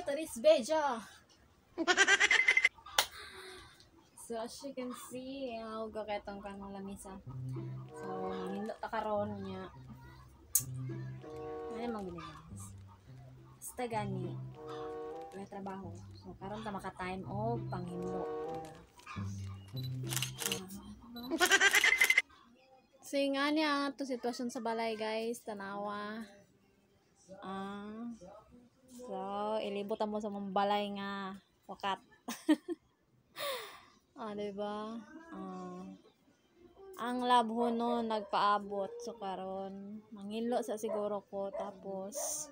Puerto is Beja. so as you can see, ang gaketang kanong lamisa. So, hindi karon niya. Ano mang ginagamit? Basta gani, may trabaho. So, karon ta maka-time off, pang Uh, So, nga niya, ito sitwasyon sa balay, guys. Tanawa. Ah... Uh, ilibot mo sa mong balay nga wakat. ah, diba? Ah. Ang labho no, nagpaabot. So, karon manghilo sa siguro ko. Tapos,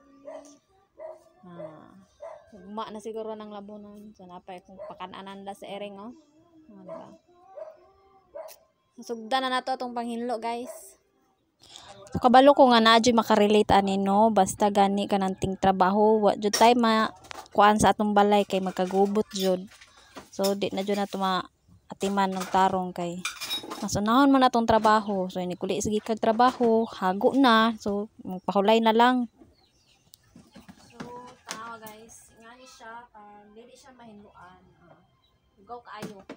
ah, Ugma na siguro ng labo nun. So, napay kung pakananan da sa ering, oh. Ano ah, ba? Diba? Sugda na na to itong panghinlo, guys. So kabalo ko nga na makarelate ani no basta gani ka ting trabaho wa jud tay ma kuan sa atong balay kay magkagubot jud. So di na jud na tuma atiman ng tarong kay nasunahon man atong trabaho. So ini kuli sige kag trabaho, hago na. So magpahulay na lang. So tanaw guys, ngani siya kan ah, dili siya mahinduan. Ah, go kaayo.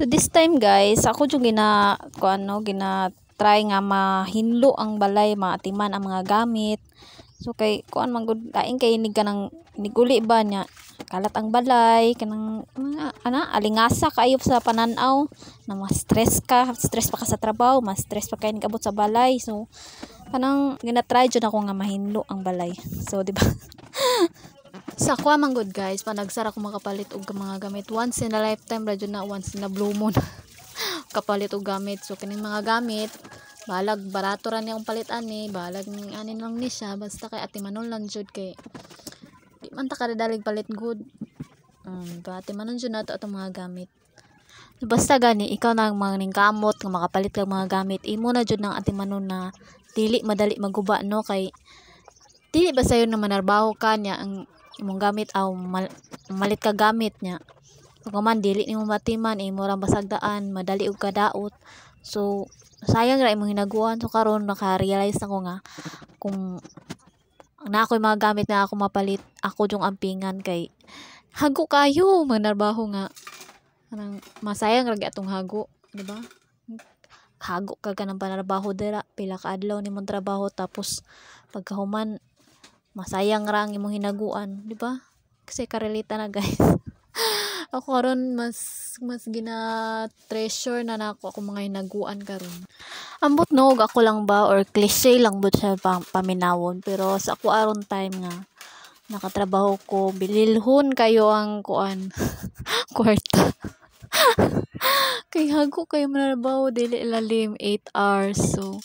So this time guys, ako yung gina ko ano, gina try nga mahinlo ang balay, maatiman ang mga gamit. So kay kuan man gud lain kay inig ka nang niguli ba niya. Kalat ang balay kanang mga ana alingasa kayo sa pananaw na mas stress ka, stress pa ka sa trabaho, mas stress pa kay nigabot sa balay. So kanang gina try jud ako nga mahinlo ang balay. So di ba? Sa ako man good guys, panagsara ko makapalit og mga gamit once in a lifetime ra na once in a blue moon. kapalit og gamit. So kining mga gamit balag barato ra niyang palitan ni, balag ani lang ni siya basta kay ati Manon lang jud kay di man ta dalig palit good. Um, to ati Manon jud na to atong mga gamit. Basta gani, ikaw na ang mga ningkamot, nga makapalit kag mga gamit, imo na jud ng ating manon na dili madali maguba no kay dili ba sayo na manarbaho ka niya ang imong gamit aw mal malit ka gamit nya pagkaman dili nimo matiman imo eh, ra basagdaan madali og kadaot so sayang ra imong hinaguan so karon naka-realize ako nga kung na ako yung mga gamit na ako mapalit ako yung ampingan kay hago kayo manarbaho nga Anang, masayang ra atong hago di ba hago ka ka ng panarbaho dira pila ka adlaw ni nimong trabaho tapos pagkahuman masayang ra ang imong hinaguan di ba kasi karelita na guys ako karon mas mas gina treasure na nako ako mga hinaguan karon ambot no ako lang ba or cliche lang but sa pam paminawon pero sa ako aron time nga nakatrabaho ko bililhon kayo ang kuan kwarta kay hago kayo manarbaho dili lalim 8 hours so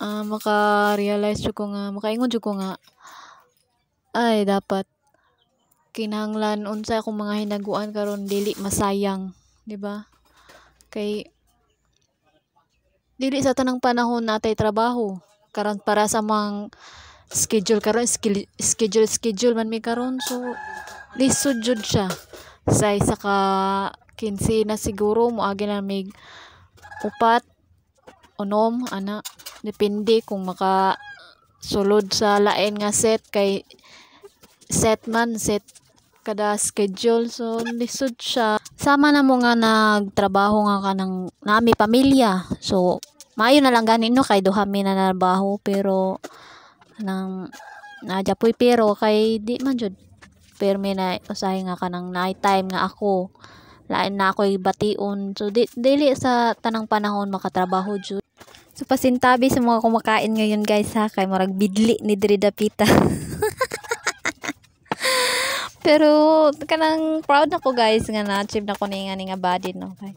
uh, maka-realize ko nga, makaingon jud ko nga ay dapat kinanglan unsa akong mga hinaguan karon dili masayang, di ba? Kay dili sa tanang panahon natay trabaho karon para sa mga schedule karon schedule schedule man mi karon so lisod jud siya sa isa ka 15 na siguro moagi na mig upat unom anak, depende kung maka sulod sa lain nga set kay set man set kada schedule so lisod siya sama na mo nga nagtrabaho nga ka ng nami pamilya so maayo na lang ganin no kay duha mi na nabaho pero nang najapoy pero kay di man jud permi na usay nga ka ng night time nga ako lain na ako'y bation so di, dili sa tanang panahon makatrabaho jud So pasintabi sa mga kumakain ngayon guys ha kay murag bidli ni diri dapita. Pero kanang proud na guys nga na achieve na ko ni nga nga body no. Kay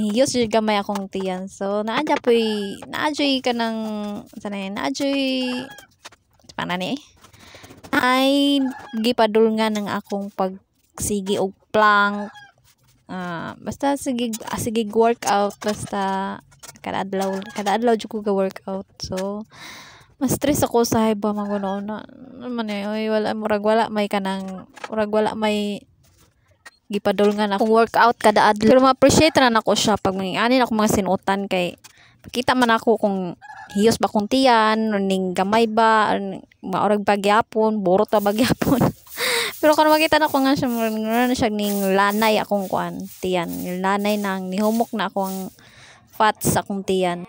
nihiyos jud gamay akong tiyan. So naadya poy naajoy kanang sanay naajoy paano ni eh? ay gipadul nga ng akong pagsigi og plank uh, basta sige ah, sige workout basta kada adlaw kada adlaw jud ko ga workout so mas stress ako sa hay ba magunoon na man oy wala murag wala may kanang murag wala may gipadol nga na akong workout kada adlaw pero ma-appreciate na nako siya pag mangianin ako mga sinutan kay pakita man ako kung hiyos ba kung ning gamay ba, maorag ba gyapon, buro ta ba gyapon. Pero kung makita na ko nga siya, na siya ning lanay akong kuan, tiyan. Yung lanay nang nihumok na akong fat sa akong tiyan.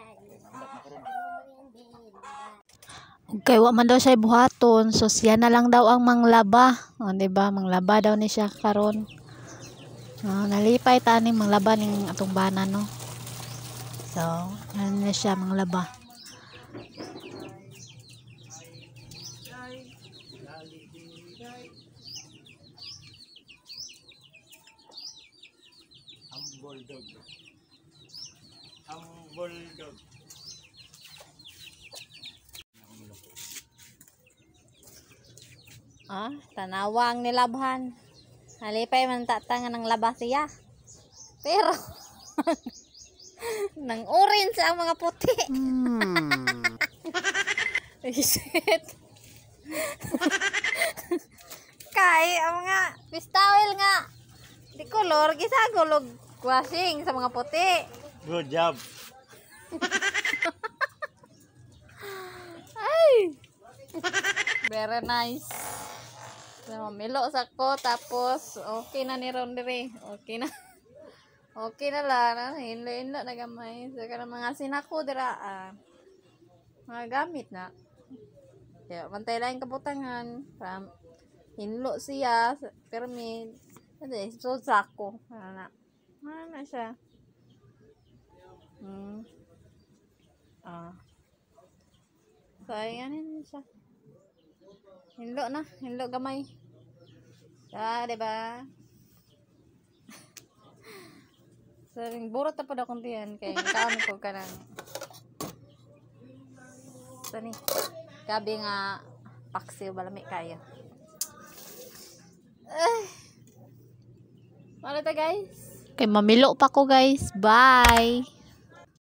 Okay, wa man daw siya buhaton. So siya na lang daw ang manglaba. O, oh, di ba? Manglaba daw ni siya karon. Oh, nalipay tani manglaba ning atong bana no. So, ano na siya manglaba. bulldog. Ang bulldog. Ah, tanawa ang nilabhan. Halipay man tatangan ng labas siya. Pero, nang orange ang mga puti. Hmm. Shit. Kay, ang mga pistawil nga. Di color, gisagulog Squashing sa mga puti. Good job. Ay! Very nice. So, milo sa ko. Tapos, okay na ni Rondre. Okay na. Okay na lang. Hinlo-hinlo na gamay. So, ka mga sinako dira. Ah. Mga gamit na. Kaya, bantay lang kabutangan. From, hinlo siya. Permit. Ano eh, so, sako. Ano na. Ah, ano na siya. Hmm. Ah. So, ayan siya. Hinlo na. Hinlo gamay. Ah, diba? so, burot na po na kung diyan. Kaya, kaon ko ka ng So, ni. Gabi nga paksiw. Balami kayo. Ay. Eh. Malata, guys. Kay mamilo pa ko guys. Bye!